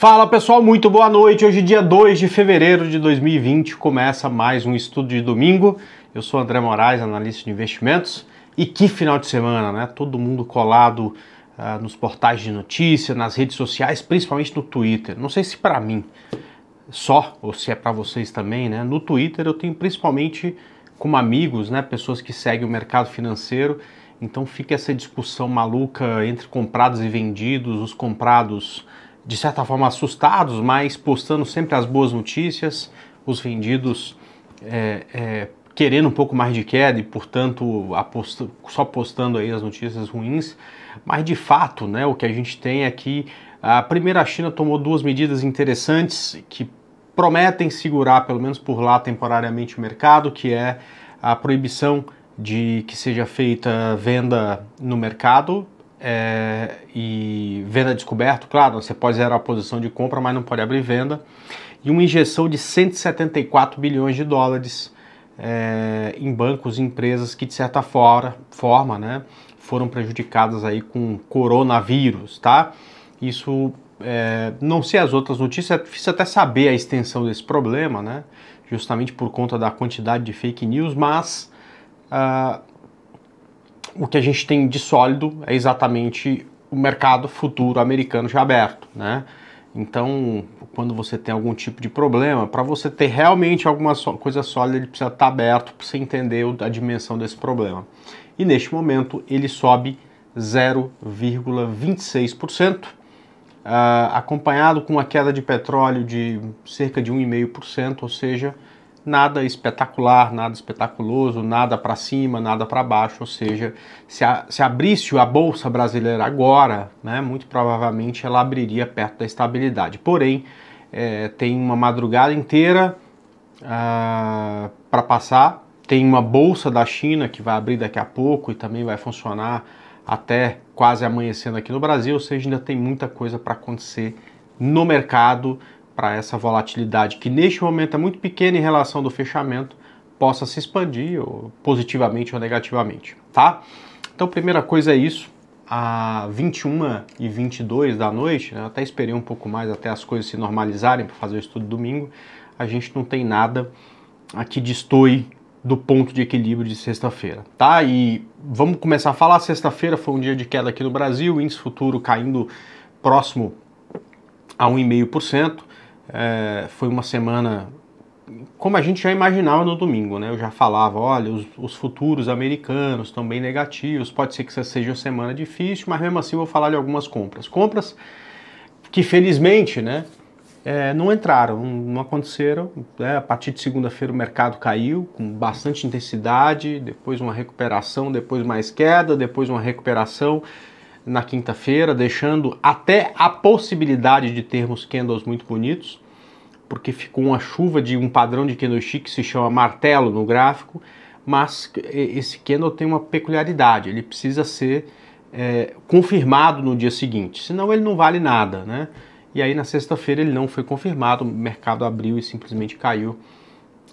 Fala pessoal, muito boa noite. Hoje, dia 2 de fevereiro de 2020, começa mais um estudo de domingo. Eu sou André Moraes, analista de investimentos. E que final de semana, né? Todo mundo colado uh, nos portais de notícia, nas redes sociais, principalmente no Twitter. Não sei se para mim só, ou se é para vocês também, né? No Twitter eu tenho principalmente como amigos, né? Pessoas que seguem o mercado financeiro. Então fica essa discussão maluca entre comprados e vendidos, os comprados de certa forma assustados, mas postando sempre as boas notícias, os vendidos é, é, querendo um pouco mais de queda e, portanto, aposto, só postando aí as notícias ruins. Mas de fato, né, o que a gente tem é que a primeira China tomou duas medidas interessantes que prometem segurar, pelo menos por lá, temporariamente o mercado, que é a proibição de que seja feita venda no mercado é, e venda descoberto, claro, você pode zerar a posição de compra, mas não pode abrir venda, e uma injeção de 174 bilhões de dólares é, em bancos e empresas que, de certa forma, forma né, foram prejudicadas aí com coronavírus, tá? Isso, é, não sei as outras notícias, é difícil até saber a extensão desse problema, né? Justamente por conta da quantidade de fake news, mas... Uh, o que a gente tem de sólido é exatamente o mercado futuro americano já aberto, né? Então, quando você tem algum tipo de problema, para você ter realmente alguma coisa sólida, ele precisa estar tá aberto para você entender a dimensão desse problema. E neste momento, ele sobe 0,26%, ah, acompanhado com uma queda de petróleo de cerca de 1,5%, ou seja, nada espetacular, nada espetaculoso, nada para cima, nada para baixo, ou seja, se, a, se, abrisse a bolsa brasileira agora, né, muito provavelmente ela abriria perto da estabilidade. Porém, é, tem uma madrugada inteira ah, para passar, tem uma bolsa da China que vai abrir daqui a pouco e também vai funcionar até quase amanhecendo aqui no Brasil, ou seja, ainda tem muita coisa para acontecer no mercado para essa volatilidade, que neste momento é muito pequena em relação do fechamento, possa se expandir ou positivamente ou negativamente, tá? Então, primeira coisa é isso. A 21 e 22 da noite, né, até esperei um pouco mais até as coisas se normalizarem para fazer o estudo domingo. A gente não tem nada aqui estoi do ponto de equilíbrio de sexta-feira, tá? E vamos começar a falar. Sexta-feira foi um dia de queda aqui no Brasil, índice futuro caindo próximo a 1,5% é, foi uma semana como a gente já imaginava no domingo, né? Eu já falava, olha, os, os futuros americanos estão bem negativos, pode ser que essa seja uma semana difícil, mas mesmo assim eu vou falar de algumas compras. Compras que felizmente, né, é, não entraram, não aconteceram. Né? A partir de segunda-feira o mercado caiu com bastante intensidade, depois uma recuperação, depois mais queda, depois uma recuperação na quinta-feira, deixando até a possibilidade de termos candles muito bonitos, porque ficou uma chuva de um padrão de candlestick que se chama martelo no gráfico, mas esse candle tem uma peculiaridade, ele precisa ser é, confirmado no dia seguinte, senão ele não vale nada, né? E aí na sexta-feira ele não foi confirmado, o mercado abriu e simplesmente caiu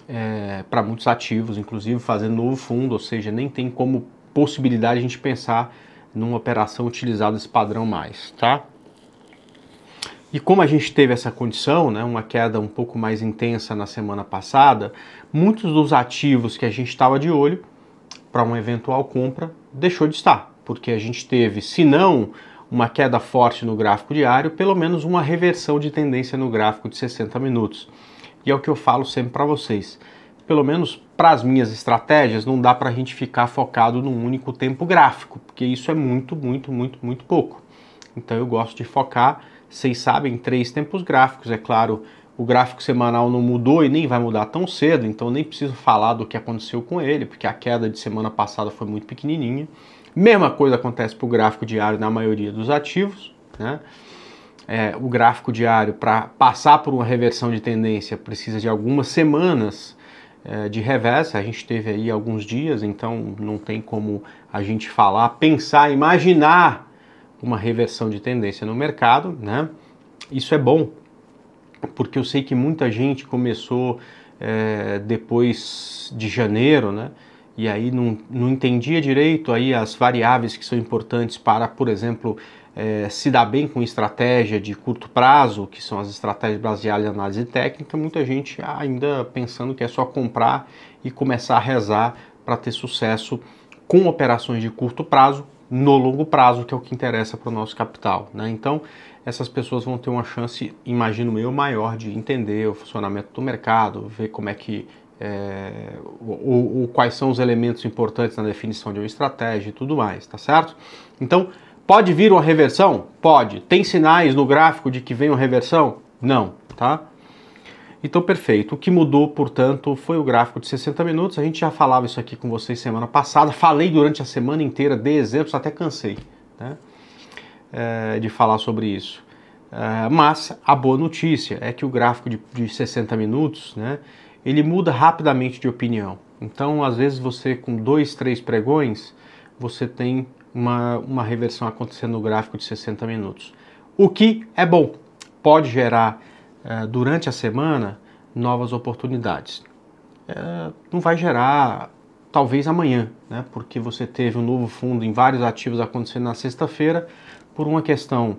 é, para muitos ativos, inclusive fazendo novo fundo, ou seja, nem tem como possibilidade a gente pensar numa operação utilizado esse padrão mais, tá? E como a gente teve essa condição, né, uma queda um pouco mais intensa na semana passada, muitos dos ativos que a gente estava de olho para uma eventual compra deixou de estar, porque a gente teve, se não uma queda forte no gráfico diário, pelo menos uma reversão de tendência no gráfico de 60 minutos. E é o que eu falo sempre para vocês pelo menos para as minhas estratégias, não dá para a gente ficar focado num único tempo gráfico, porque isso é muito, muito, muito, muito pouco. Então eu gosto de focar, vocês sabem, três tempos gráficos. É claro, o gráfico semanal não mudou e nem vai mudar tão cedo, então nem preciso falar do que aconteceu com ele, porque a queda de semana passada foi muito pequenininha. Mesma coisa acontece para o gráfico diário na maioria dos ativos, né? É, o gráfico diário para passar por uma reversão de tendência precisa de algumas semanas é, de reversa, a gente teve aí alguns dias, então não tem como a gente falar, pensar, imaginar uma reversão de tendência no mercado, né? Isso é bom, porque eu sei que muita gente começou é, depois de janeiro, né? E aí não, não entendia direito aí as variáveis que são importantes para, por exemplo, é, se dá bem com estratégia de curto prazo, que são as estratégias baseadas em análise técnica, muita gente ainda pensando que é só comprar e começar a rezar para ter sucesso com operações de curto prazo no longo prazo, que é o que interessa para o nosso capital. Né? Então, essas pessoas vão ter uma chance, imagino eu, maior de entender o funcionamento do mercado, ver como é que. É, quais são os elementos importantes na definição de uma estratégia e tudo mais, tá certo? Então, Pode vir uma reversão? Pode. Tem sinais no gráfico de que vem uma reversão? Não, tá? Então, perfeito. O que mudou, portanto, foi o gráfico de 60 minutos. A gente já falava isso aqui com vocês semana passada. Falei durante a semana inteira de exemplos, até cansei né? é, de falar sobre isso. É, mas a boa notícia é que o gráfico de, de 60 minutos, né, ele muda rapidamente de opinião. Então, às vezes, você com dois, três pregões, você tem uma, uma reversão acontecendo no gráfico de 60 minutos. O que é bom, pode gerar eh, durante a semana novas oportunidades. Eh, não vai gerar talvez amanhã, né? porque você teve um novo fundo em vários ativos acontecendo na sexta-feira, por uma questão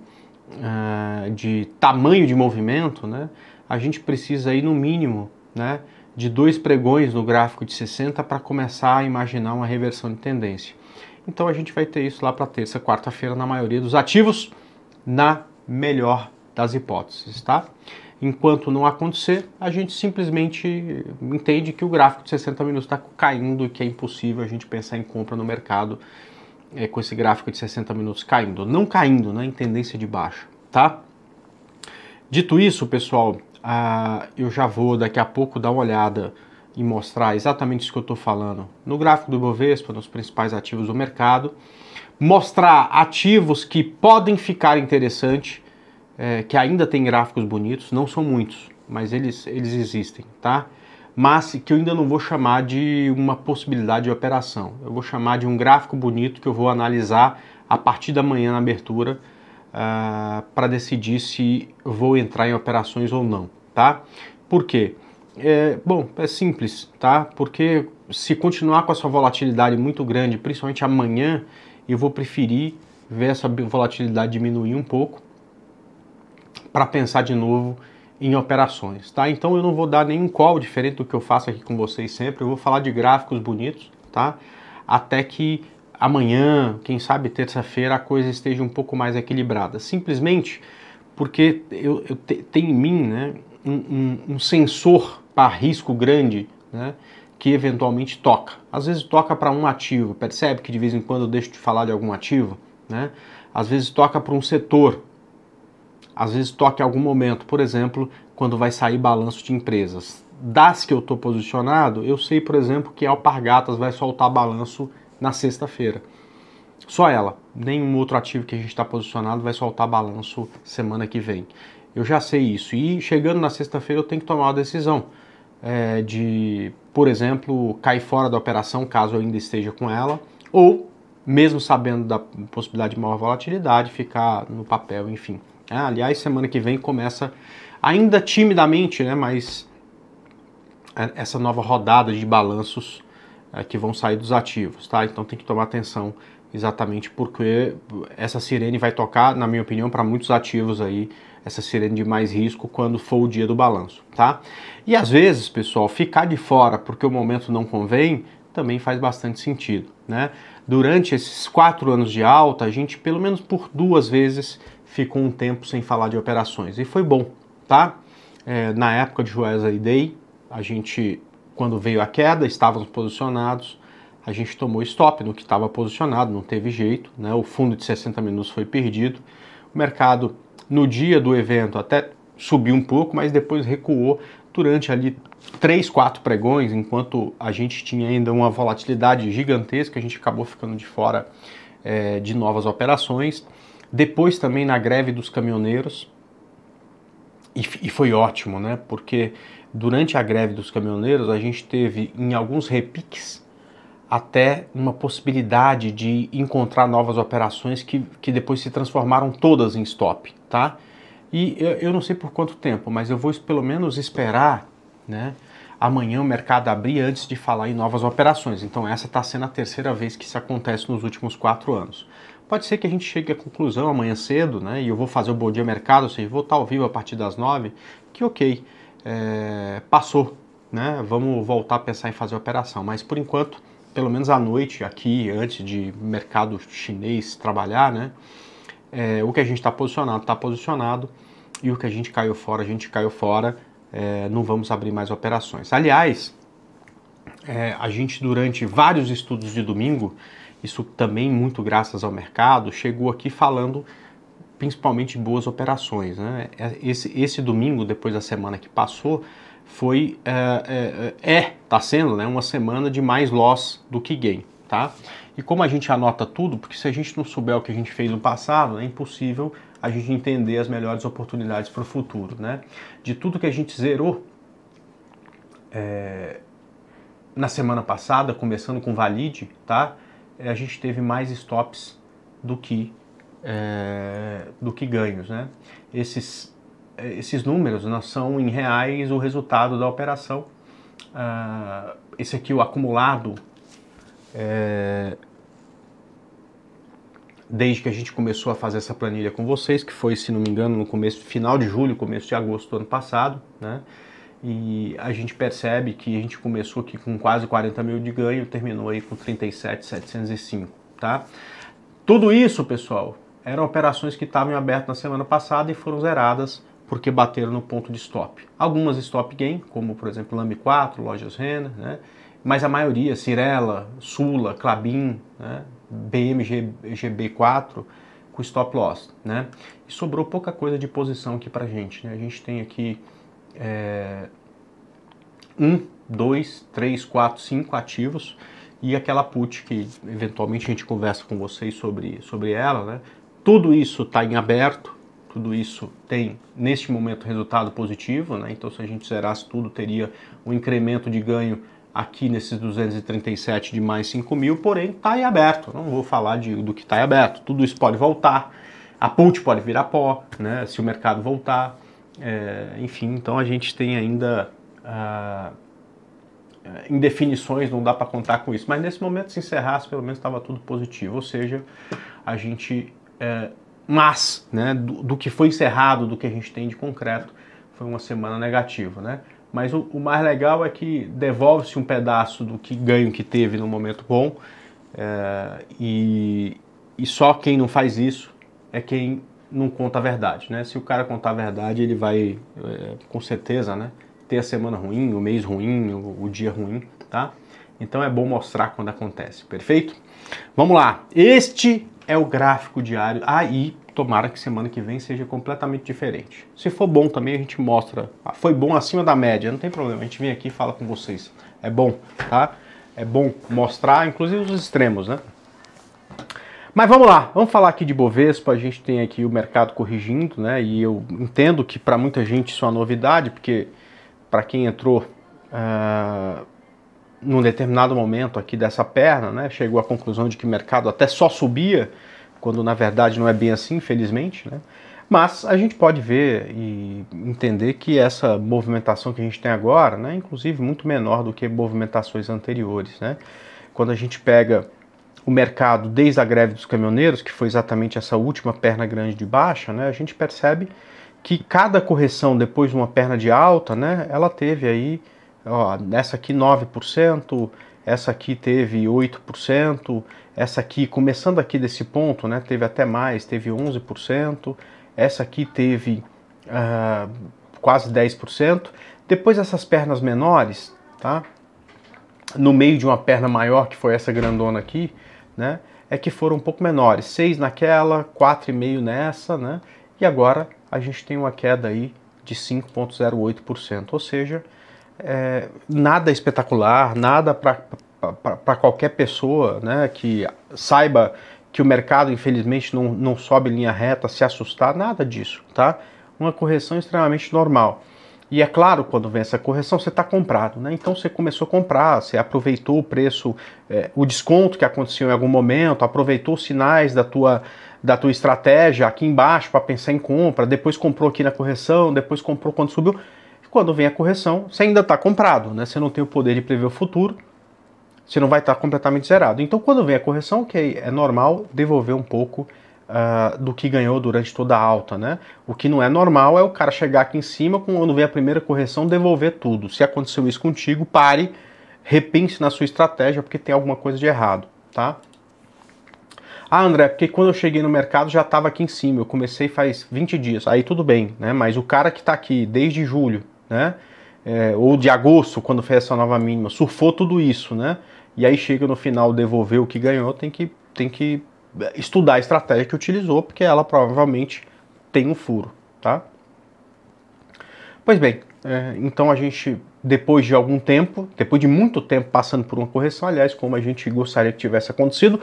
uh, de tamanho de movimento, né? a gente precisa ir no mínimo né, de dois pregões no gráfico de 60 para começar a imaginar uma reversão de tendência. Então a gente vai ter isso lá para terça, quarta-feira na maioria dos ativos, na melhor das hipóteses, tá? Enquanto não acontecer, a gente simplesmente entende que o gráfico de 60 minutos está caindo e que é impossível a gente pensar em compra no mercado é, com esse gráfico de 60 minutos caindo, não caindo, né, em tendência de baixa, tá? Dito isso, pessoal, ah, eu já vou daqui a pouco dar uma olhada e mostrar exatamente isso que eu estou falando no gráfico do Ibovespa, nos principais ativos do mercado, mostrar ativos que podem ficar interessantes, é, que ainda tem gráficos bonitos, não são muitos, mas eles, eles existem, tá? Mas que eu ainda não vou chamar de uma possibilidade de operação. Eu vou chamar de um gráfico bonito que eu vou analisar a partir da manhã na abertura uh, ah, para decidir se vou entrar em operações ou não, tá? Por quê? É, bom, é simples, tá? Porque se continuar com essa volatilidade muito grande, principalmente amanhã, eu vou preferir ver essa volatilidade diminuir um pouco para pensar de novo em operações, tá? Então eu não vou dar nenhum call diferente do que eu faço aqui com vocês sempre, eu vou falar de gráficos bonitos, tá? Até que amanhã, quem sabe terça-feira, a coisa esteja um pouco mais equilibrada. Simplesmente porque eu, eu te, tem em mim, né, um, um, um sensor para risco grande, né? que eventualmente toca. Às vezes toca para um ativo, percebe que de vez em quando eu deixo de falar de algum ativo, né? Às vezes toca para um setor. Às vezes toca em algum momento, por exemplo, quando vai sair balanço de empresas. Das que eu estou posicionado, eu sei, por exemplo, que a Alpargatas vai soltar balanço na sexta-feira. Só ela, nenhum outro ativo que a gente está posicionado vai soltar balanço semana que vem. Eu já sei isso. E chegando na sexta-feira eu tenho que tomar uma decisão é, de, por exemplo, cair fora da operação caso eu ainda esteja com ela, ou mesmo sabendo da possibilidade de maior volatilidade, ficar no papel, enfim. Ah, aliás, semana que vem começa ainda timidamente, né, mas é, essa nova rodada de balanços é, que vão sair dos ativos, tá? Então tem que tomar atenção exatamente porque essa sirene vai tocar, na minha opinião, para muitos ativos aí essa sirene de mais risco quando for o dia do balanço, tá? E às vezes, pessoal, ficar de fora porque o momento não convém também faz bastante sentido, né? Durante esses quatro anos de alta, a gente pelo menos por duas vezes ficou um tempo sem falar de operações e foi bom, tá? É, na época de Joesa e Day, a gente, quando veio a queda, estávamos posicionados, a gente tomou stop no que estava posicionado, não teve jeito, né? O fundo de 60 minutos foi perdido, o mercado no dia do evento até subiu um pouco, mas depois recuou durante ali três, quatro pregões, enquanto a gente tinha ainda uma volatilidade gigantesca, a gente acabou ficando de fora é, de novas operações. Depois também na greve dos caminhoneiros, e, e foi ótimo, né? Porque durante a greve dos caminhoneiros a gente teve em alguns repiques até uma possibilidade de encontrar novas operações que, que depois se transformaram todas em stop tá? E eu, eu não sei por quanto tempo, mas eu vou pelo menos esperar, né? amanhã o mercado abrir antes de falar em novas operações. Então, essa está sendo a terceira vez que isso acontece nos últimos quatro anos. Pode ser que a gente chegue à conclusão amanhã cedo, né? E eu vou fazer o Bom Dia Mercado, ou seja, vou estar ao vivo a partir das nove, que ok, é, passou, né? Vamos voltar a pensar em fazer operação. Mas por enquanto, pelo menos à noite aqui, antes de mercado chinês trabalhar, né? é, o que a gente está posicionado está posicionado e o que a gente caiu fora, a gente caiu fora, é, não vamos abrir mais operações. Aliás, é, a gente durante vários estudos de domingo, isso também muito graças ao mercado, chegou aqui falando principalmente boas operações. Né? É, esse, esse domingo, depois da semana que passou, foi é, é, é, é tá sendo né, uma semana de mais loss do que gain, tá? E como a gente anota tudo, porque se a gente não souber o que a gente fez no passado, é impossível a gente entender as melhores oportunidades para o futuro, né? De tudo que a gente zerou é, na semana passada, começando com Valide, tá? É, a gente teve mais stops do que é, do que ganhos, né? Esses esses números não né, são em reais o resultado da operação. Uh, esse aqui o acumulado é... Desde que a gente começou a fazer essa planilha com vocês, que foi, se não me engano, no começo, final de julho, começo de agosto do ano passado, né? E a gente percebe que a gente começou aqui com quase 40 mil de ganho, terminou aí com 37,705, tá? Tudo isso, pessoal, eram operações que estavam abertas na semana passada e foram zeradas porque bateram no ponto de stop. Algumas stop gain, como por exemplo Lame 4, Lojas Renner, né? mas a maioria, Cirela, Sula, Clabin, né, BMG, GB4, com stop loss, né? E sobrou pouca coisa de posição aqui a gente, né? A gente tem aqui 1, é, um, dois, três, quatro, cinco ativos e aquela put que eventualmente a gente conversa com vocês sobre, sobre ela, né? Tudo isso está em aberto, tudo isso tem neste momento resultado positivo, né? Então se a gente zerasse tudo teria um incremento de ganho aqui nesses 237 de mais 5 mil, porém está aí aberto. Não vou falar de, do que está aí aberto. Tudo isso pode voltar. A put pode virar pó, né? Se o mercado voltar, é, enfim. Então a gente tem ainda ah, indefinições. Não dá para contar com isso. Mas nesse momento, se encerrasse, pelo menos estava tudo positivo. Ou seja, a gente é, mas, né, do, do que foi encerrado, do que a gente tem de concreto, foi uma semana negativa, né? Mas o, o mais legal é que devolve-se um pedaço do que ganho que teve no momento bom é, e, e só quem não faz isso é quem não conta a verdade, né? Se o cara contar a verdade, ele vai, é, com certeza, né? Ter a semana ruim, o mês ruim, o, o dia ruim, tá? Então é bom mostrar quando acontece, perfeito? Vamos lá. Este é o gráfico diário. Aí, Tomara que semana que vem seja completamente diferente. Se for bom também, a gente mostra. Ah, foi bom acima da média, não tem problema. A gente vem aqui e fala com vocês. É bom, tá? É bom mostrar, inclusive os extremos, né? Mas vamos lá, vamos falar aqui de Bovespa. A gente tem aqui o mercado corrigindo, né? E eu entendo que para muita gente isso é uma novidade, porque para quem entrou uh, num determinado momento aqui dessa perna, né? Chegou à conclusão de que o mercado até só subia quando na verdade não é bem assim, infelizmente, né? Mas a gente pode ver e entender que essa movimentação que a gente tem agora, né, inclusive muito menor do que movimentações anteriores, né? Quando a gente pega o mercado desde a greve dos caminhoneiros, que foi exatamente essa última perna grande de baixa, né, a gente percebe que cada correção depois de uma perna de alta, né, ela teve aí, ó, nessa aqui 9%, essa aqui teve 8%, essa aqui, começando aqui desse ponto, né, teve até mais, teve 11%. Essa aqui teve uh, quase 10%. Depois essas pernas menores, tá? No meio de uma perna maior, que foi essa grandona aqui, né? É que foram um pouco menores. 6 naquela, 4,5 nessa, né? E agora a gente tem uma queda aí de 5,08%. Ou seja, é, nada espetacular, nada para para qualquer pessoa né, que saiba que o mercado, infelizmente, não, não sobe linha reta, se assustar, nada disso, tá? Uma correção extremamente normal. E é claro, quando vem essa correção, você está comprado, né? Então você começou a comprar, você aproveitou o preço, é, o desconto que aconteceu em algum momento, aproveitou os sinais da tua, da tua estratégia aqui embaixo para pensar em compra, depois comprou aqui na correção, depois comprou quando subiu. E quando vem a correção, você ainda está comprado, né? Você não tem o poder de prever o futuro, você não vai estar completamente zerado. Então, quando vem a correção, ok, é normal devolver um pouco uh, do que ganhou durante toda a alta, né? O que não é normal é o cara chegar aqui em cima, quando vem a primeira correção, devolver tudo. Se aconteceu isso contigo, pare, repense na sua estratégia, porque tem alguma coisa de errado, tá? Ah, André, porque quando eu cheguei no mercado já estava aqui em cima, eu comecei faz 20 dias, aí tudo bem, né? Mas o cara que está aqui desde julho, né? é, ou de agosto, quando fez essa nova mínima, surfou tudo isso, né? E aí chega no final, devolver o que ganhou, tem que, tem que é, estudar a estratégia que utilizou, porque ela provavelmente tem um furo, tá? Pois bem, é, então a gente, depois de algum tempo, depois de muito tempo passando por uma correção, aliás, como a gente gostaria que tivesse acontecido,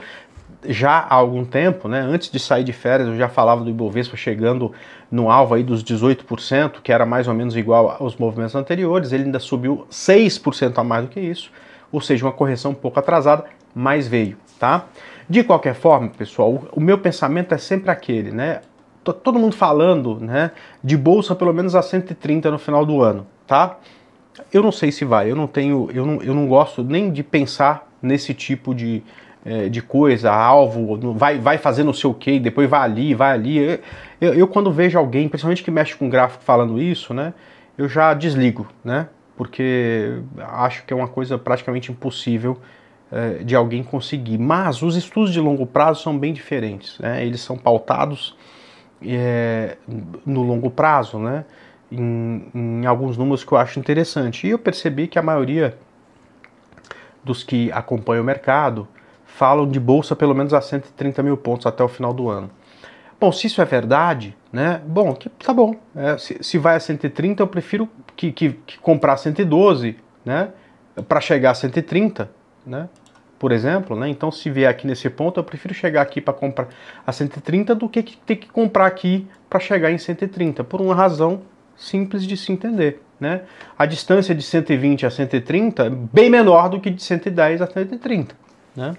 já há algum tempo, né, antes de sair de férias, eu já falava do Ibovespa chegando no alvo aí dos 18%, que era mais ou menos igual aos movimentos anteriores, ele ainda subiu 6% a mais do que isso, ou seja, uma correção um pouco atrasada, mas veio, tá? De qualquer forma, pessoal, o meu pensamento é sempre aquele, né? Todo mundo falando, né, de bolsa pelo menos a 130 no final do ano, tá? Eu não sei se vai, eu não tenho, eu não, eu não gosto nem de pensar nesse tipo de, é, de coisa, alvo, vai, vai fazer não sei o que, depois vai ali, vai ali. Eu, eu, quando vejo alguém, principalmente que mexe com gráfico falando isso, né, eu já desligo, né, porque acho que é uma coisa praticamente impossível é, de alguém conseguir. Mas os estudos de longo prazo são bem diferentes, né, eles são pautados é, no longo prazo, né, em, em alguns números que eu acho interessante. E eu percebi que a maioria dos que acompanham o mercado falam de bolsa pelo menos a 130 mil pontos até o final do ano. Bom, se isso é verdade, né? Bom, tá bom. É, se, se, vai a 130, eu prefiro que, que, que comprar 112, né? Para chegar a 130, né? Por exemplo, né? Então, se vier aqui nesse ponto, eu prefiro chegar aqui para comprar a 130 do que ter que comprar aqui para chegar em 130, por uma razão simples de se entender, né? A distância de 120 a 130 é bem menor do que de 110 a 130. Né?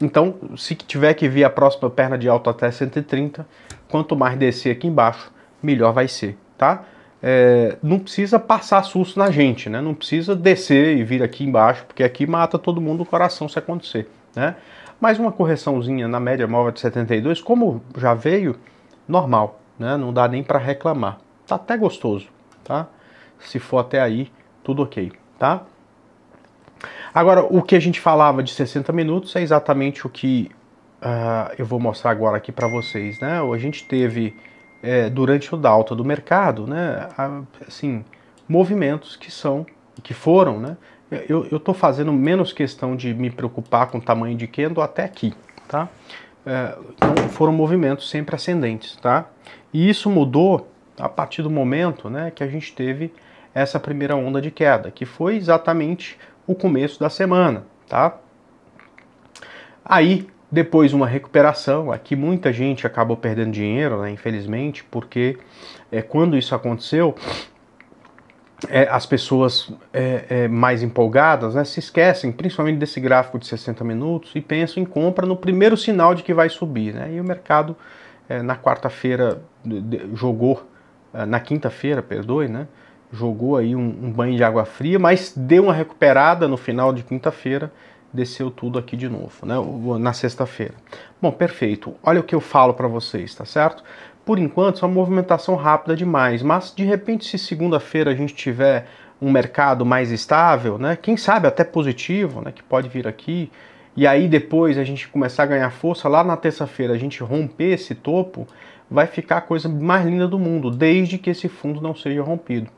Então, se tiver que vir a próxima perna de alta até 130, quanto mais descer aqui embaixo, melhor vai ser, tá? É, não precisa passar susto na gente, né? Não precisa descer e vir aqui embaixo, porque aqui mata todo mundo o coração se acontecer, né? Mas uma correçãozinha na média móvel de 72, como já veio, normal, né? Não dá nem para reclamar. Tá até gostoso, tá? Se for até aí, tudo ok, tá? Agora, o que a gente falava de 60 minutos é exatamente o que uh, eu vou mostrar agora aqui para vocês. Né? A gente teve, é, durante o alta do mercado, né, assim, movimentos que são, que foram. Né? Eu estou fazendo menos questão de me preocupar com o tamanho de candle até aqui. Tá? É, então, foram movimentos sempre ascendentes. Tá? E isso mudou a partir do momento né, que a gente teve essa primeira onda de queda, que foi exatamente o começo da semana, tá? Aí, depois uma recuperação, aqui muita gente acabou perdendo dinheiro, né, infelizmente, porque é, quando isso aconteceu, é, as pessoas é, é, mais empolgadas né, se esquecem, principalmente desse gráfico de 60 minutos, e pensam em compra no primeiro sinal de que vai subir. Né? E o mercado na quarta-feira jogou, na quinta-feira, perdoe, né? jogou aí um, um banho de água fria, mas deu uma recuperada no final de quinta-feira, desceu tudo aqui de novo, né? Na sexta-feira. Bom, perfeito. Olha o que eu falo para vocês, tá certo? Por enquanto, é uma movimentação rápida demais, mas de repente, se segunda-feira a gente tiver um mercado mais estável, né? Quem sabe até positivo, né? Que pode vir aqui. E aí depois a gente começar a ganhar força lá na terça-feira, a gente romper esse topo, vai ficar a coisa mais linda do mundo, desde que esse fundo não seja rompido.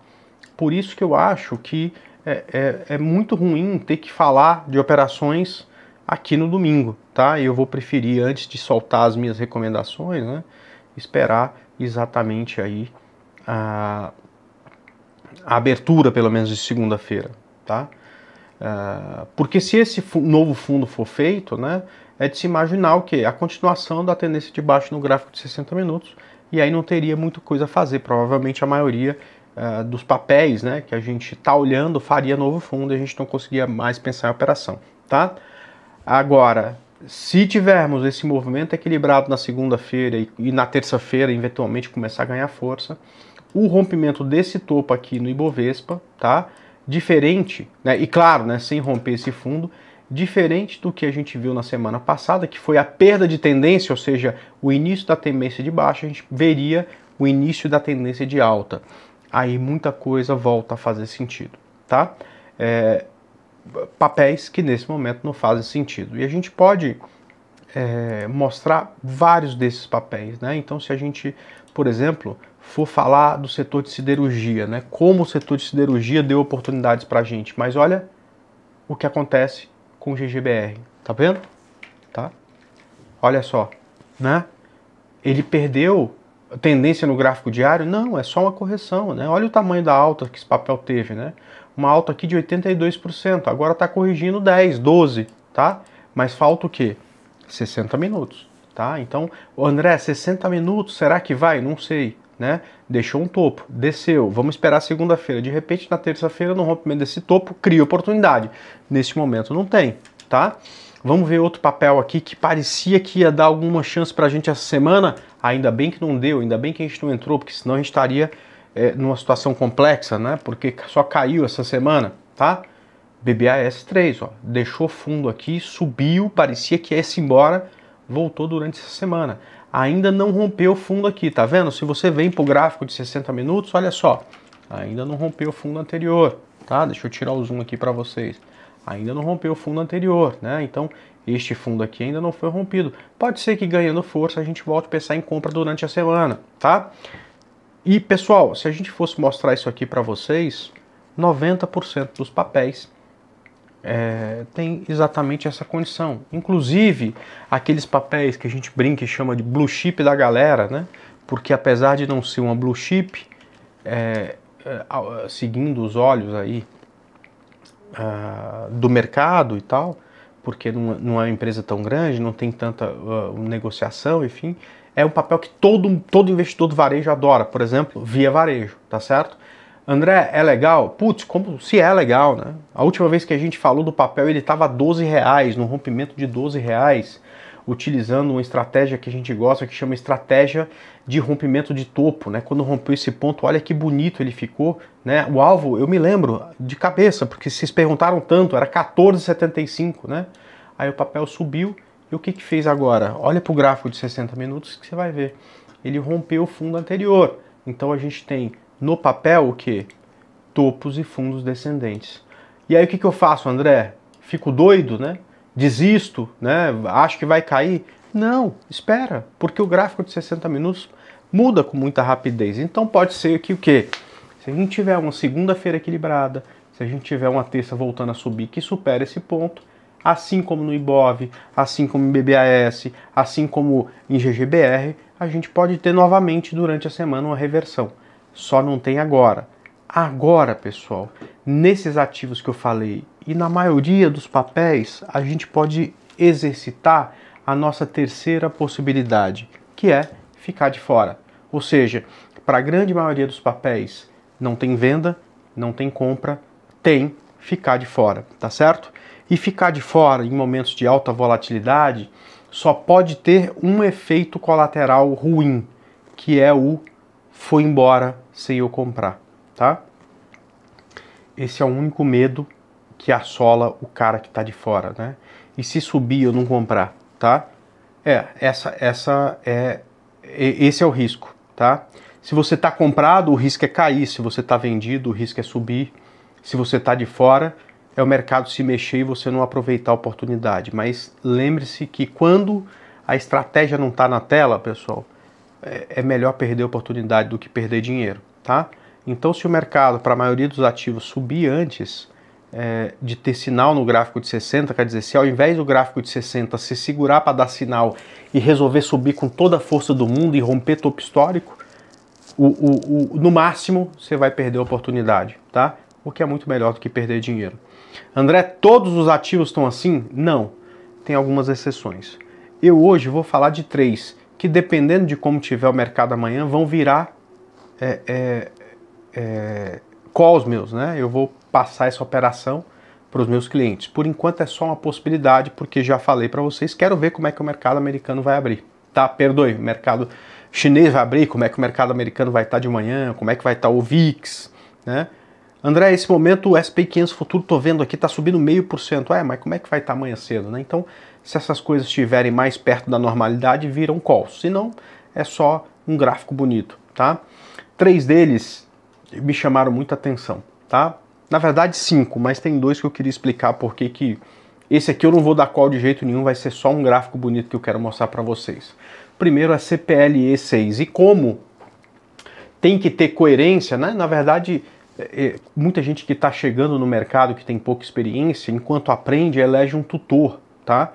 Por isso que eu acho que é, é, é muito ruim ter que falar de operações aqui no domingo, tá? Eu vou preferir, antes de soltar as minhas recomendações, né, esperar exatamente aí a, a abertura, pelo menos, de segunda-feira, tá? Uh, porque se esse novo fundo for feito, né, é de se imaginar o que? A continuação da tendência de baixo no gráfico de 60 minutos, e aí não teria muita coisa a fazer, provavelmente a maioria ah, dos papéis né, que a gente está olhando faria novo fundo e a gente não conseguia mais pensar em operação. Tá? Agora, se tivermos esse movimento equilibrado na segunda-feira e, e, na terça-feira, eventualmente começar a ganhar força, o rompimento desse topo aqui no Ibovespa, tá? Diferente, né? E claro, né, sem romper esse fundo, diferente do que a gente viu na semana passada, que foi a perda de tendência, ou seja, o início da tendência de baixa, a gente veria o início da tendência de alta aí muita coisa volta a fazer sentido, tá? É, papéis que nesse momento não fazem sentido. E a gente pode é, mostrar vários desses papéis, né? Então, se a gente, por exemplo, for falar do setor de siderurgia, né? Como o setor de siderurgia deu oportunidades para a gente, mas olha o que acontece com o GGBR, tá vendo? Tá? Olha só, né? Ele perdeu tendência no gráfico diário? Não, é só uma correção, né? Olha o tamanho da alta que esse papel teve, né? Uma alta aqui de 82%, agora está corrigindo 10, 12, tá? Mas falta o quê? 60 minutos, tá? Então, André, 60 minutos, será que vai? Não sei, né? Deixou um topo, desceu, vamos esperar segunda-feira. De repente, na terça-feira, no rompimento desse topo, cria oportunidade. Neste momento não tem, tá? Vamos ver outro papel aqui que parecia que ia dar alguma chance para a gente essa semana. Ainda bem que não deu, ainda bem que a gente não entrou, porque senão a gente estaria é, numa situação complexa, né? Porque só caiu essa semana, tá? BBAS3, ó, deixou fundo aqui, subiu, parecia que ia se embora, voltou durante essa semana. Ainda não rompeu o fundo aqui, tá vendo? Se você vem pro gráfico de 60 minutos, olha só, ainda não rompeu o fundo anterior, tá? Deixa eu tirar o zoom aqui para vocês ainda não rompeu o fundo anterior, né? Então, este fundo aqui ainda não foi rompido. Pode ser que ganhando força a gente volte a pensar em compra durante a semana, tá? E pessoal, se a gente fosse mostrar isso aqui para vocês, 90% dos papéis é, tem exatamente essa condição. Inclusive, aqueles papéis que a gente brinca e chama de blue chip da galera, né? Porque apesar de não ser uma blue chip, é, é, seguindo os olhos aí ah, do mercado e tal, porque não, não é uma empresa tão grande, não tem tanta uh, negociação, enfim, é um papel que todo, todo investidor do varejo adora, por exemplo, via varejo, tá certo? André, é legal? Putz, como se é legal, né? A última vez que a gente falou do papel, ele estava 12 reais, no rompimento de 12 reais utilizando uma estratégia que a gente gosta, que chama estratégia de rompimento de topo, né? Quando rompeu esse ponto, olha que bonito ele ficou, né? O alvo, eu me lembro de cabeça, porque vocês perguntaram tanto, era 14,75, né? Aí o papel subiu, e o que que fez agora? Olha para o gráfico de 60 minutos que você vai ver. Ele rompeu o fundo anterior. Então a gente tem no papel o que? Topos e fundos descendentes. E aí o que, que eu faço, André? Fico doido, né? desisto, né? Acho que vai cair. Não, espera, porque o gráfico de 60 minutos muda com muita rapidez. Então pode ser que o quê? Se a gente tiver uma segunda-feira equilibrada, se a gente tiver uma terça voltando a subir que supera esse ponto, assim como no IBOV, assim como em BBAS, assim como em GGBR, a gente pode ter novamente durante a semana uma reversão. Só não tem agora. Agora, pessoal, nesses ativos que eu falei e na maioria dos papéis, a gente pode exercitar a nossa terceira possibilidade, que é ficar de fora. Ou seja, para a grande maioria dos papéis não tem venda, não tem compra, tem ficar de fora, tá certo? E ficar de fora em momentos de alta volatilidade só pode ter um efeito colateral ruim, que é o foi embora sem eu comprar tá? Esse é o único medo que assola o cara que está de fora, né? E se subir eu não comprar, tá? É, essa, essa é, esse é o risco, tá? Se você está comprado, o risco é cair. Se você está vendido, o risco é subir. Se você está de fora, é o mercado se mexer e você não aproveitar a oportunidade. Mas lembre-se que quando a estratégia não está na tela, pessoal, é, é melhor perder oportunidade do que perder dinheiro, tá? Então, se o mercado para a maioria dos ativos subir antes é, de ter sinal no gráfico de 60, quer dizer, se ao invés do gráfico de 60 se segurar para dar sinal e resolver subir com toda a força do mundo e romper topo histórico, o, o, o, no máximo você vai perder a oportunidade, tá? O que é muito melhor do que perder dinheiro. André, todos os ativos estão assim? Não, tem algumas exceções. Eu hoje vou falar de três que, dependendo de como tiver o mercado amanhã, vão virar é, é, é, meus, né? Eu vou passar essa operação para os meus clientes. Por enquanto é só uma possibilidade, porque já falei para vocês, quero ver como é que o mercado americano vai abrir. Tá, perdoe, o mercado chinês vai abrir, como é que o mercado americano vai estar tá de manhã, como é que vai estar tá o VIX, né? André, esse momento o SP 500 futuro, tô vendo aqui, tá subindo meio por cento. É, mas como é que vai estar tá amanhã cedo, né? Então, se essas coisas estiverem mais perto da normalidade, viram call, Se não, é só um gráfico bonito, tá? Três deles me chamaram muita atenção, tá? Na verdade, cinco, mas tem dois que eu queria explicar porque que esse aqui eu não vou dar qual de jeito nenhum, vai ser só um gráfico bonito que eu quero mostrar para vocês. Primeiro é CPLE 6 e como tem que ter coerência, né? Na verdade, é, é, muita gente que está chegando no mercado, que tem pouca experiência, enquanto aprende, elege um tutor, tá?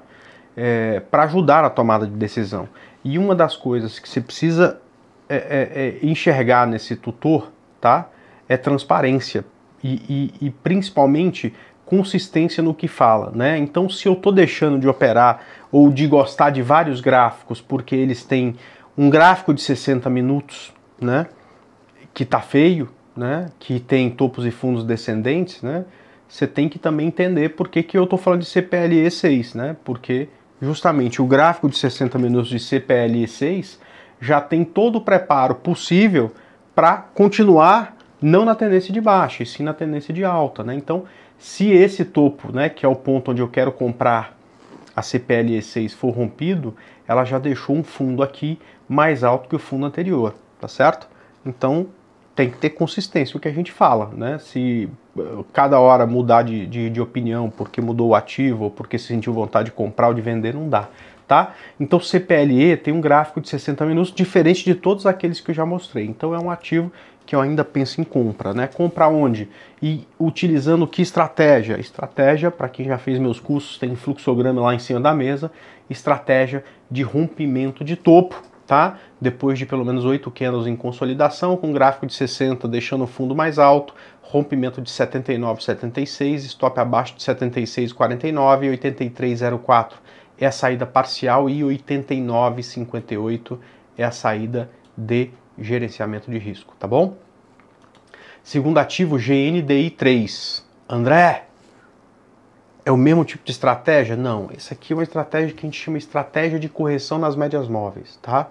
É, para ajudar a tomada de decisão. E uma das coisas que você precisa é, é, é enxergar nesse tutor tá? É transparência e, e, e principalmente consistência no que fala, né? Então, se eu estou deixando de operar ou de gostar de vários gráficos porque eles têm um gráfico de 60 minutos, né? Que tá feio, né? Que tem topos e fundos descendentes, né? Você tem que também entender por que, que eu estou falando de CPLE 6, né? Porque justamente o gráfico de 60 minutos de CPLE 6 já tem todo o preparo possível para continuar não na tendência de baixa, e sim na tendência de alta. Né? Então, se esse topo, né, que é o ponto onde eu quero comprar a CPLE6 for rompido, ela já deixou um fundo aqui mais alto que o fundo anterior, tá certo? Então, tem que ter consistência o que a gente fala, né? Se eh, cada hora mudar de, de, de opinião porque mudou o ativo ou porque sentiu vontade de comprar ou de vender, não dá tá? Então CPLE tem um gráfico de 60 minutos diferente de todos aqueles que eu já mostrei. Então é um ativo que eu ainda penso em compra, né? Comprar onde? E utilizando que estratégia? Estratégia, para quem já fez meus cursos, tem fluxograma lá em cima da mesa, estratégia de rompimento de topo, tá? Depois de pelo menos 8 candles em consolidação, com gráfico de 60 deixando o fundo mais alto, rompimento de 79,76, stop abaixo de 76,49 e 83,04 é a saída parcial e 89,58 é a saída de gerenciamento de risco, tá bom? Segundo ativo, GNDI3. André, é o mesmo tipo de estratégia? Não, essa aqui é uma estratégia que a gente chama estratégia de correção nas médias móveis, tá?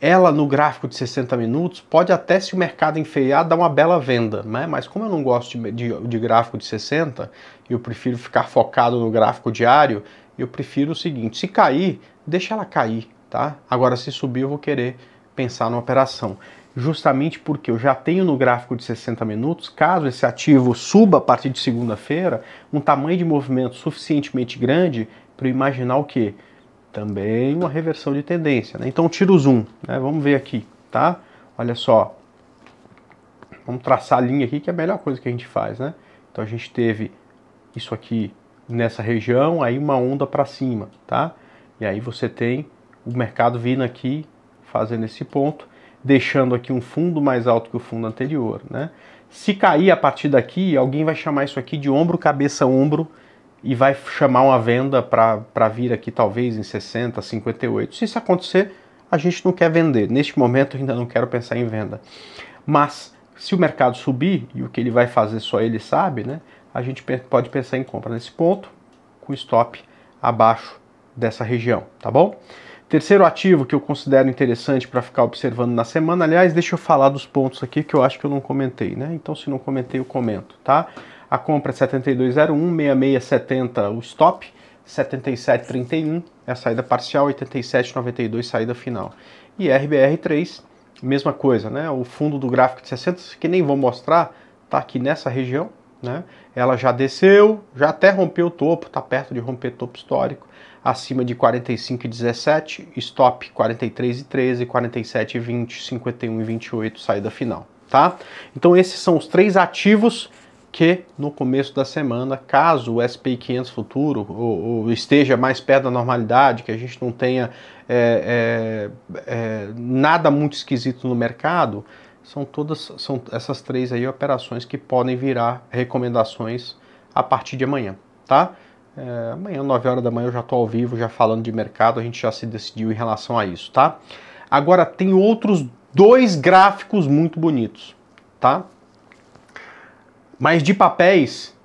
Ela no gráfico de 60 minutos pode até, se o mercado enfeiar, dar uma bela venda, né? mas como eu não gosto de, de, de gráfico de 60, eu prefiro ficar focado no gráfico diário, eu prefiro o seguinte: se cair, deixa ela cair, tá? Agora, se subir, eu vou querer pensar numa operação. Justamente porque eu já tenho no gráfico de 60 minutos, caso esse ativo suba a partir de segunda-feira, um tamanho de movimento suficientemente grande para imaginar o que? Também uma reversão de tendência. Né? Então, tiro o zoom, né? vamos ver aqui, tá? Olha só, vamos traçar a linha aqui, que é a melhor coisa que a gente faz, né? Então, a gente teve isso aqui nessa região, aí uma onda para cima, tá? E aí você tem o mercado vindo aqui, fazendo esse ponto, deixando aqui um fundo mais alto que o fundo anterior, né? Se cair a partir daqui, alguém vai chamar isso aqui de ombro, cabeça, ombro e vai chamar uma venda para vir aqui talvez em 60, 58. Se isso acontecer, a gente não quer vender. Neste momento ainda não quero pensar em venda. Mas se o mercado subir, e o que ele vai fazer só ele sabe, né? a gente pode pensar em compra nesse ponto, com stop abaixo dessa região, tá bom? Terceiro ativo que eu considero interessante para ficar observando na semana, aliás, deixa eu falar dos pontos aqui que eu acho que eu não comentei, né? Então, se não comentei, eu comento, tá? A compra é 7201, 6670 o stop, 7731 é a saída parcial, 8792 saída final. E RBR3, mesma coisa, né? O fundo do gráfico de 60, que nem vou mostrar, tá aqui nessa região, né? ela já desceu, já até rompeu o topo, está perto de romper topo histórico, acima de 45,17, stop 43,13, 47,20, 51,28, saída final, tá? Então esses são os três ativos que no começo da semana, caso o SP 500 futuro ou, ou esteja mais perto da normalidade, que a gente não tenha é, é, é, nada muito esquisito no mercado, são todas são essas três aí operações que podem virar recomendações a partir de amanhã, tá? É, amanhã, 9 horas da manhã, eu já estou ao vivo, já falando de mercado, a gente já se decidiu em relação a isso, tá? Agora, tem outros dois gráficos muito bonitos, tá? Mas de papéis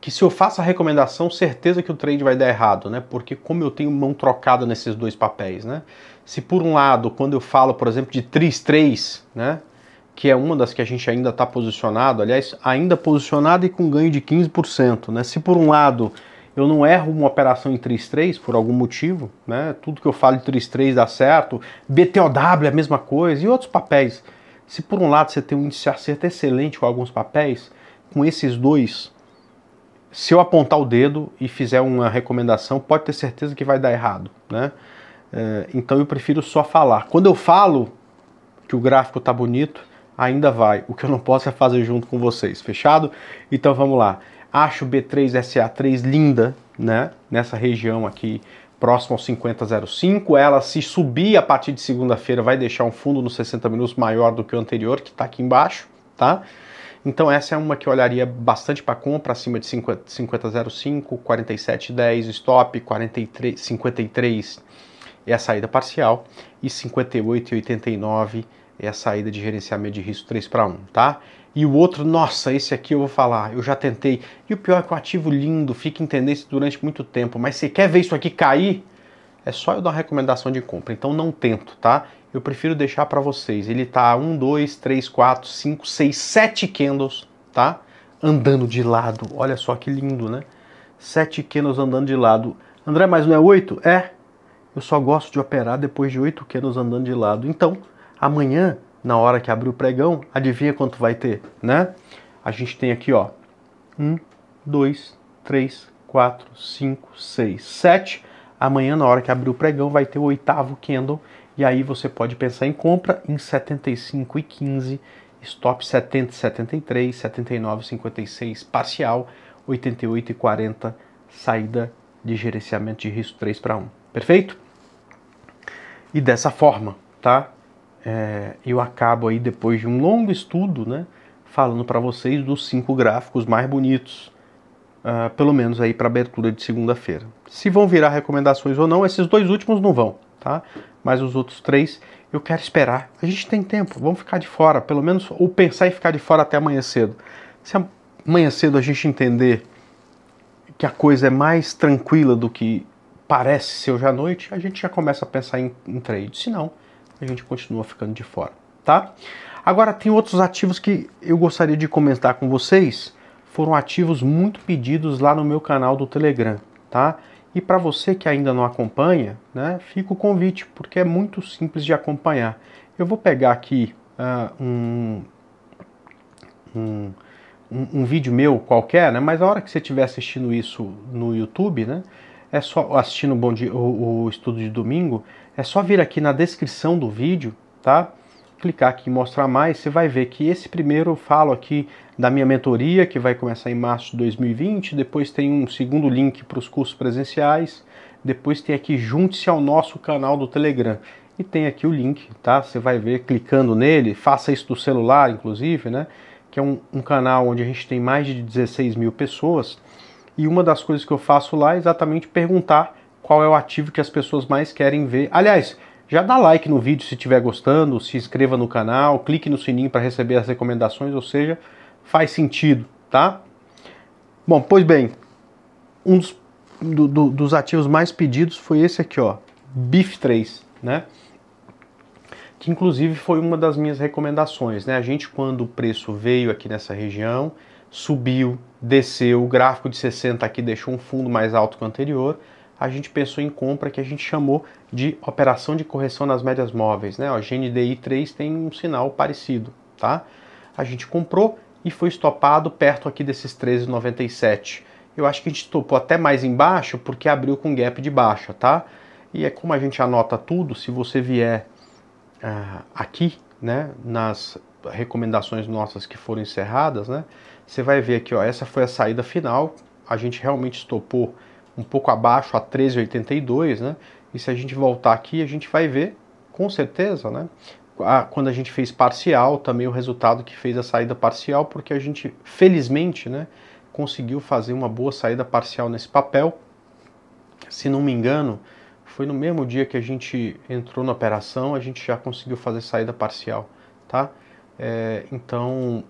que se eu faço a recomendação, certeza que o trade vai dar errado, né? Porque como eu tenho mão trocada nesses dois papéis, né? Se por um lado, quando eu falo, por exemplo, de TRIS 3, né? que é uma das que a gente ainda está posicionado, aliás, ainda posicionado e com ganho de 15%. Né? Se por um lado eu não erro uma operação em 3-3 por algum motivo, né? tudo que eu falo em 3-3 dá certo, BTOW é a mesma coisa e outros papéis. Se por um lado você tem um índice de acerto excelente com alguns papéis, com esses dois, se eu apontar o dedo e fizer uma recomendação, pode ter certeza que vai dar errado. Né? É, então eu prefiro só falar. Quando eu falo que o gráfico está bonito, ainda vai. O que eu não posso é fazer junto com vocês, fechado? Então vamos lá. Acho B3SA3 linda, né? Nessa região aqui próximo ao 5005. Ela, se subir a partir de segunda-feira, vai deixar um fundo nos 60 minutos maior do que o anterior, que está aqui embaixo, tá? Então essa é uma que eu olharia bastante para compra, acima de 5005, 4710, stop, 43, 53 é a saída parcial e 58,89 é a saída de gerenciamento de risco 3 para 1, tá? E o outro, nossa, esse aqui eu vou falar, eu já tentei. E o pior é que o ativo lindo fica em tendência durante muito tempo, mas você quer ver isso aqui cair? É só eu dar uma recomendação de compra, então não tento, tá? Eu prefiro deixar para vocês. Ele tá 1, 2, 3, 4, 5, 6, 7 candles, tá? Andando de lado. Olha só que lindo, né? 7 candles andando de lado. André, mas não é 8? É. Eu só gosto de operar depois de 8 candles andando de lado. Então, Amanhã, na hora que abrir o pregão, adivinha quanto vai ter, né? A gente tem aqui, ó, 1, 2, 3, 4, 5, 6, 7. Amanhã, na hora que abrir o pregão, vai ter o oitavo candle. E aí você pode pensar em compra em 75 e 15, stop 70 e 73, 79 56 parcial, 88 e 40 saída de gerenciamento de risco 3 para 1. Perfeito? E dessa forma, tá? é, eu acabo aí depois de um longo estudo, né, falando para vocês dos cinco gráficos mais bonitos, uh, pelo menos aí para abertura de segunda-feira. Se vão virar recomendações ou não, esses dois últimos não vão, tá? Mas os outros três eu quero esperar. A gente tem tempo, vamos ficar de fora, pelo menos ou pensar em ficar de fora até amanhã cedo. Se amanhã cedo a gente entender que a coisa é mais tranquila do que parece ser hoje à noite, a gente já começa a pensar em, em trade. Se não, a gente continua ficando de fora, tá? Agora tem outros ativos que eu gostaria de comentar com vocês, foram ativos muito pedidos lá no meu canal do Telegram, tá? E para você que ainda não acompanha, né, fica o convite, porque é muito simples de acompanhar. Eu vou pegar aqui uh, um, um, um, vídeo meu qualquer, né, mas a hora que você estiver assistindo isso no YouTube, né, é só assistindo o, Bom Dia, o, o Estudo de Domingo, é só vir aqui na descrição do vídeo, tá? Clicar aqui em mostrar mais, você vai ver que esse primeiro eu falo aqui da minha mentoria, que vai começar em março de 2020, depois tem um segundo link para os cursos presenciais, depois tem aqui junte-se ao nosso canal do Telegram. E tem aqui o link, tá? Você vai ver clicando nele, faça isso do celular, inclusive, né? Que é um, um canal onde a gente tem mais de 16 mil pessoas. E uma das coisas que eu faço lá é exatamente perguntar qual é o ativo que as pessoas mais querem ver. Aliás, já dá like no vídeo se estiver gostando, se inscreva no canal, clique no sininho para receber as recomendações, ou seja, faz sentido, tá? Bom, pois bem, um dos, do, do, dos ativos mais pedidos foi esse aqui, ó, BIF3, né? Que inclusive foi uma das minhas recomendações, né? A gente quando o preço veio aqui nessa região, subiu, desceu, o gráfico de 60 aqui deixou um fundo mais alto que o anterior, a gente pensou em compra que a gente chamou de operação de correção nas médias móveis, né? O GNDI 3 tem um sinal parecido, tá? A gente comprou e foi estopado perto aqui desses 13,97. Eu acho que a gente estopou até mais embaixo porque abriu com gap de baixa, tá? E é como a gente anota tudo, se você vier ah, aqui, né, nas recomendações nossas que foram encerradas, né, você vai ver aqui, ó, essa foi a saída final, a gente realmente estopou um pouco abaixo a 13,82, né? E se a gente voltar aqui, a gente vai ver, com certeza, né? A, quando a gente fez parcial, também o resultado que fez a saída parcial, porque a gente, felizmente, né, conseguiu fazer uma boa saída parcial nesse papel. Se não me engano, foi no mesmo dia que a gente entrou na operação, a gente já conseguiu fazer saída parcial, tá? É, então,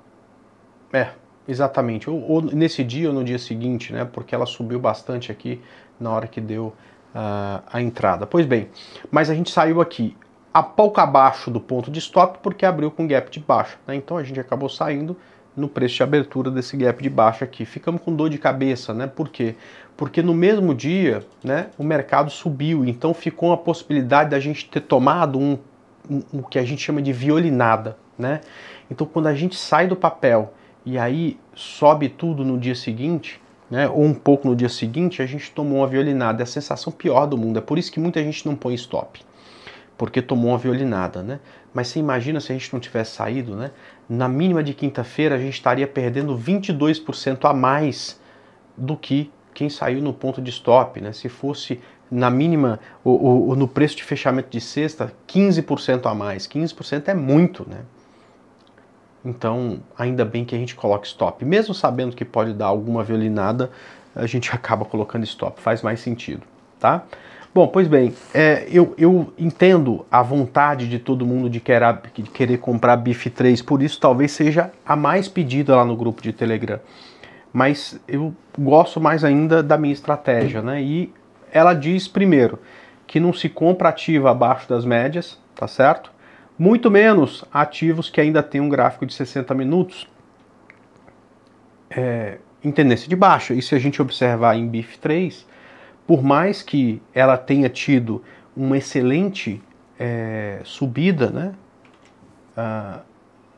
é, Exatamente, ou, ou, nesse dia ou no dia seguinte, né? Porque ela subiu bastante aqui na hora que deu uh, a entrada. Pois bem, mas a gente saiu aqui a pouco abaixo do ponto de stop porque abriu com gap de baixo né? Então a gente acabou saindo no preço de abertura desse gap de baixa aqui. Ficamos com dor de cabeça, né? Por quê? Porque no mesmo dia, né, o mercado subiu, então ficou a possibilidade da gente ter tomado um, um, o que a gente chama de violinada, né? Então quando a gente sai do papel e aí sobe tudo no dia seguinte, né, ou um pouco no dia seguinte, a gente tomou uma violinada. É a sensação pior do mundo. É por isso que muita gente não põe stop, porque tomou uma violinada, né? Mas você imagina se a gente não tivesse saído, né? Na mínima de quinta-feira a gente estaria perdendo 22% a mais do que quem saiu no ponto de stop, né? Se fosse na mínima ou, ou, ou no preço de fechamento de sexta, 15% a mais. 15% é muito, né? Então, ainda bem que a gente coloca stop. Mesmo sabendo que pode dar alguma violinada, a gente acaba colocando stop. Faz mais sentido, tá? Bom, pois bem, é, eu, eu entendo a vontade de todo mundo de querer, de querer comprar BIF 3, por isso talvez seja a mais pedida lá no grupo de Telegram. Mas eu gosto mais ainda da minha estratégia, né? E ela diz, primeiro, que não se compra ativa abaixo das médias, tá certo? muito menos ativos que ainda têm um gráfico de 60 minutos é, em tendência de baixa. E se a gente observar em BIF3, por mais que ela tenha tido uma excelente é, subida né,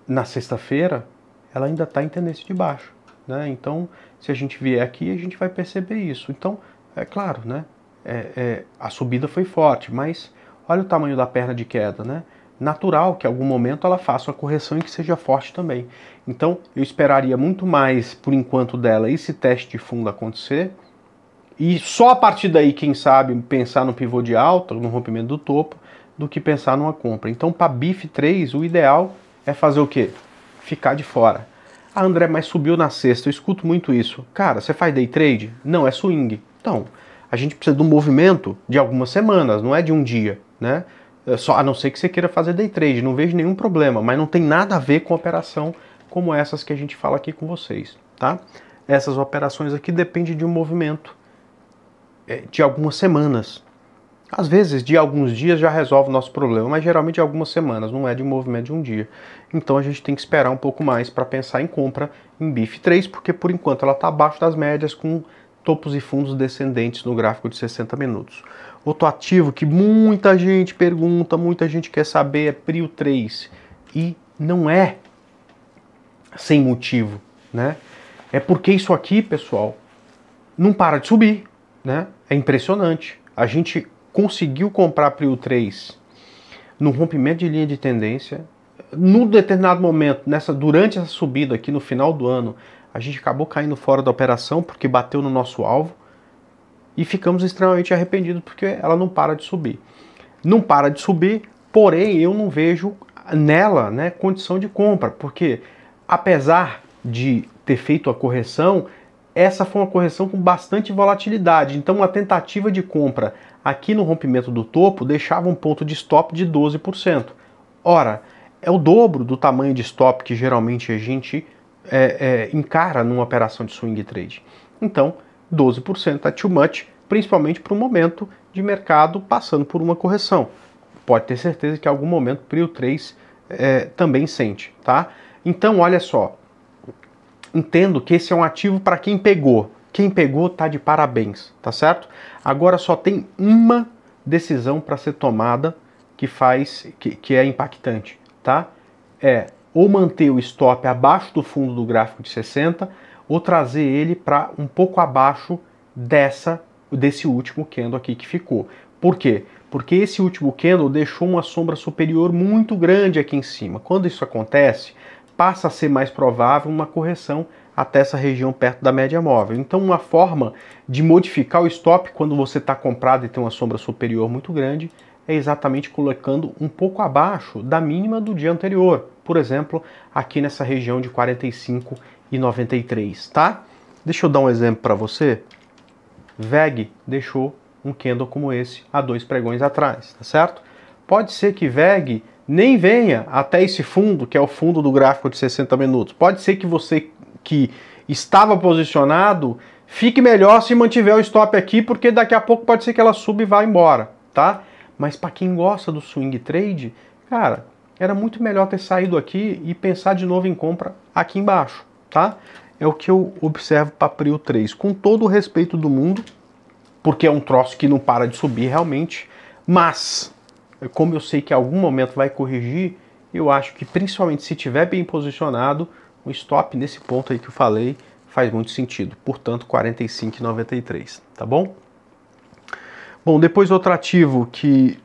na sexta-feira, ela ainda está em tendência de baixa. Né? Então, se a gente vier aqui, a gente vai perceber isso. Então, é claro, né? É, é, a subida foi forte, mas olha o tamanho da perna de queda, né? natural que em algum momento ela faça uma correção e que seja forte também. Então eu esperaria muito mais por enquanto dela esse teste de fundo acontecer e só a partir daí, quem sabe, pensar no pivô de alta, no rompimento do topo, do que pensar numa compra. Então para BIF 3, o ideal é fazer o quê? Ficar de fora. Ah, André, mas subiu na sexta, eu escuto muito isso. Cara, você faz day trade? Não, é swing. Então, a gente precisa de um movimento de algumas semanas, não é de um dia, né? É, só a não ser que você queira fazer day trade, não vejo nenhum problema, mas não tem nada a ver com operação como essas que a gente fala aqui com vocês, tá? Essas operações aqui dependem de um movimento é, de algumas semanas. Às vezes, de alguns dias já resolve o nosso problema, mas geralmente de é algumas semanas, não é de um movimento de um dia. Então a gente tem que esperar um pouco mais para pensar em compra em BIF 3, porque por enquanto ela está abaixo das médias com topos e fundos descendentes no gráfico de 60 minutos. Outro ativo que muita gente pergunta, muita gente quer saber é PRIO 3. E não é sem motivo, né? É porque isso aqui, pessoal, não para de subir, né? É impressionante. A gente conseguiu comprar PRIO 3 no rompimento de linha de tendência. Num determinado momento, nessa durante essa subida aqui no final do ano, a gente acabou caindo fora da operação porque bateu no nosso alvo e ficamos extremamente arrependidos porque ela não para de subir. Não para de subir, porém eu não vejo nela né, condição de compra, porque apesar de ter feito a correção, essa foi uma correção com bastante volatilidade. Então, a tentativa de compra aqui no rompimento do topo deixava um ponto de stop de 12%. Ora, é o dobro do tamanho de stop que geralmente a gente é, é, encara numa operação de swing trade. Então, 12% é tá too much, principalmente para um momento de mercado passando por uma correção. Pode ter certeza que em algum momento o PRIO 3 é, também sente, tá? Então, olha só, entendo que esse é um ativo para quem pegou. Quem pegou tá de parabéns, tá certo? Agora só tem uma decisão para ser tomada que faz que, que é impactante, tá? É ou manter o stop abaixo do fundo do gráfico de 60 ou trazer ele para um pouco abaixo dessa desse último candle aqui que ficou. Por quê? Porque esse último candle deixou uma sombra superior muito grande aqui em cima. Quando isso acontece, passa a ser mais provável uma correção até essa região perto da média móvel. Então, uma forma de modificar o stop quando você está comprado e tem uma sombra superior muito grande é exatamente colocando um pouco abaixo da mínima do dia anterior, por exemplo, aqui nessa região de 45 e 93, tá? Deixa eu dar um exemplo para você. VEG deixou um candle como esse há dois pregões atrás, tá certo? Pode ser que VEG nem venha até esse fundo, que é o fundo do gráfico de 60 minutos. Pode ser que você que estava posicionado fique melhor se mantiver o stop aqui, porque daqui a pouco pode ser que ela suba e vá embora, tá? Mas para quem gosta do swing trade, cara, era muito melhor ter saído aqui e pensar de novo em compra aqui embaixo tá? É o que eu observo para Prio 3, com todo o respeito do mundo, porque é um troço que não para de subir realmente, mas como eu sei que em algum momento vai corrigir, eu acho que principalmente se tiver bem posicionado, um stop nesse ponto aí que eu falei faz muito sentido. Portanto, 45,93, tá bom? Bom, depois outro ativo que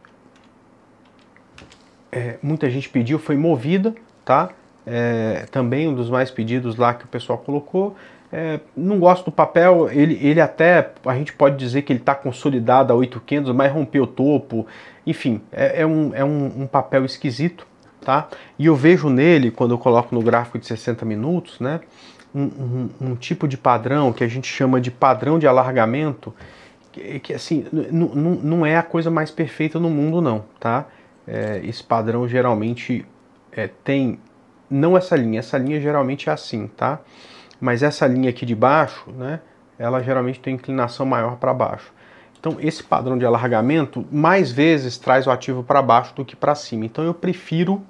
é, muita gente pediu foi Movida, tá? é, também um dos mais pedidos lá que o pessoal colocou. É, não gosto do papel, ele, ele até, a gente pode dizer que ele está consolidado a 8,500, mas rompeu o topo, enfim, é, é um, é um, um, papel esquisito, tá? E eu vejo nele, quando eu coloco no gráfico de 60 minutos, né, um, um, um tipo de padrão que a gente chama de padrão de alargamento, que, que assim, não é a coisa mais perfeita no mundo não, tá? É, esse padrão geralmente é, tem não essa linha, essa linha geralmente é assim, tá? Mas essa linha aqui de baixo, né, ela geralmente tem inclinação maior para baixo. Então esse padrão de alargamento mais vezes traz o ativo para baixo do que para cima. Então eu prefiro,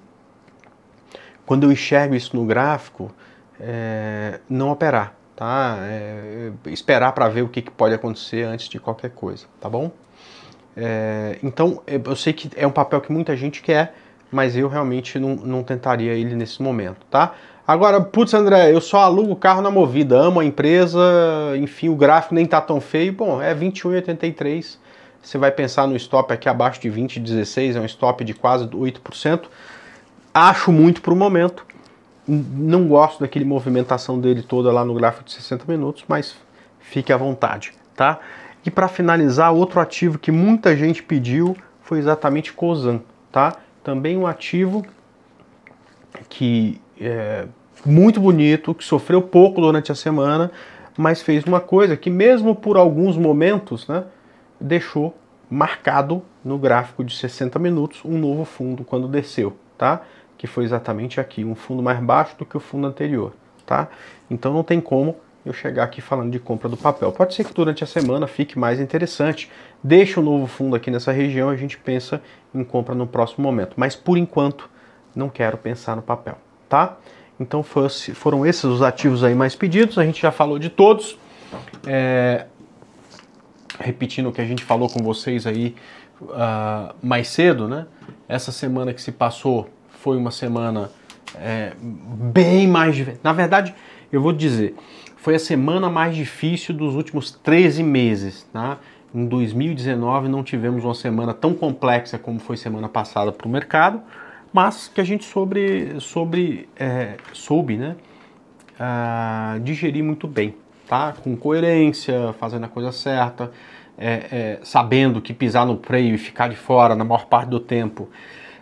quando eu enxergo isso no gráfico, é, não operar, tá? É, esperar para ver o que, que pode acontecer antes de qualquer coisa, tá bom? É, então eu sei que é um papel que muita gente quer, mas eu realmente não, não tentaria ele nesse momento, tá? Agora, putz, André, eu só alugo o carro na movida, amo a empresa, enfim, o gráfico nem tá tão feio. Bom, é 21,83. Você vai pensar no stop aqui abaixo de 20,16, é um stop de quase 8%. Acho muito para o momento. Não gosto daquele movimentação dele toda lá no gráfico de 60 minutos, mas fique à vontade, tá? E para finalizar, outro ativo que muita gente pediu foi exatamente Cosan, tá? também um ativo que é muito bonito, que sofreu pouco durante a semana, mas fez uma coisa que mesmo por alguns momentos, né, deixou marcado no gráfico de 60 minutos um novo fundo quando desceu, tá? Que foi exatamente aqui, um fundo mais baixo do que o fundo anterior, tá? Então não tem como eu chegar aqui falando de compra do papel. Pode ser que durante a semana fique mais interessante. Deixa um novo fundo aqui nessa região, a gente pensa em compra no próximo momento. Mas por enquanto, não quero pensar no papel, tá? Então fosse, foram esses os ativos aí mais pedidos, a gente já falou de todos. É, repetindo o que a gente falou com vocês aí uh, mais cedo, né? Essa semana que se passou foi uma semana é, bem mais... Na verdade, eu vou dizer, foi a semana mais difícil dos últimos 13 meses. Tá? Em 2019 não tivemos uma semana tão complexa como foi semana passada para o mercado, mas que a gente sobre, sobre, é, soube né? Ah, digerir muito bem, tá? com coerência, fazendo a coisa certa, é, é, sabendo que pisar no freio e ficar de fora na maior parte do tempo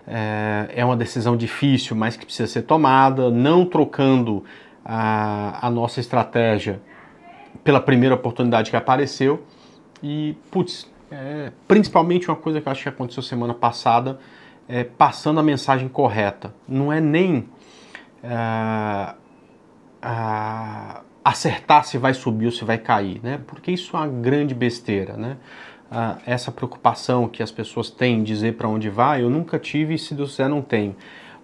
é, é uma decisão difícil, mas que precisa ser tomada, não trocando a, a nossa estratégia pela primeira oportunidade que apareceu. E, putz, é, principalmente uma coisa que acho que aconteceu semana passada, é, passando a mensagem correta. Não é nem é, acertar se vai subir ou se vai cair, né? Porque isso é uma grande besteira, né? essa preocupação que as pessoas têm em dizer para onde vai, eu nunca tive e se do céu não tenho.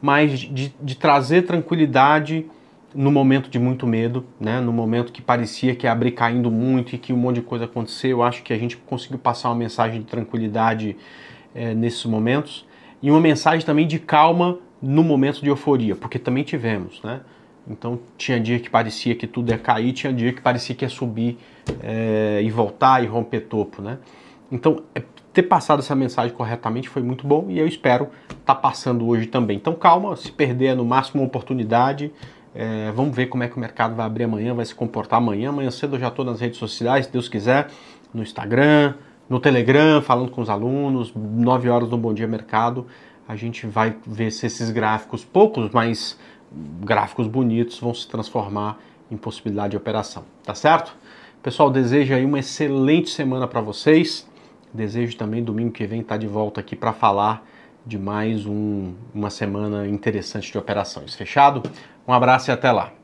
Mas de, de trazer tranquilidade no momento de muito medo, né? No momento que parecia que ia abrir caindo muito e que um monte de coisa aconteceu, eu acho que a gente conseguiu passar uma mensagem de tranquilidade é, nesses momentos e uma mensagem também de calma no momento de euforia, porque também tivemos, né? Então tinha dia que parecia que tudo ia cair, tinha dia que parecia que ia subir é, e voltar e romper topo, né? Então é, ter passado essa mensagem corretamente foi muito bom e eu espero estar tá passando hoje também. Então calma, se perder é no máximo uma oportunidade. É, vamos ver como é que o mercado vai abrir amanhã, vai se comportar amanhã. Amanhã cedo eu já estou nas redes sociais, se Deus quiser, no Instagram, no Telegram, falando com os alunos, 9 horas do Bom Dia Mercado. A gente vai ver se esses gráficos, poucos, mas gráficos bonitos, vão se transformar em possibilidade de operação, tá certo? Pessoal, desejo aí uma excelente semana para vocês. Desejo também domingo que vem estar tá de volta aqui para falar de mais um, uma semana interessante de operações. Fechado? Um abraço e até lá.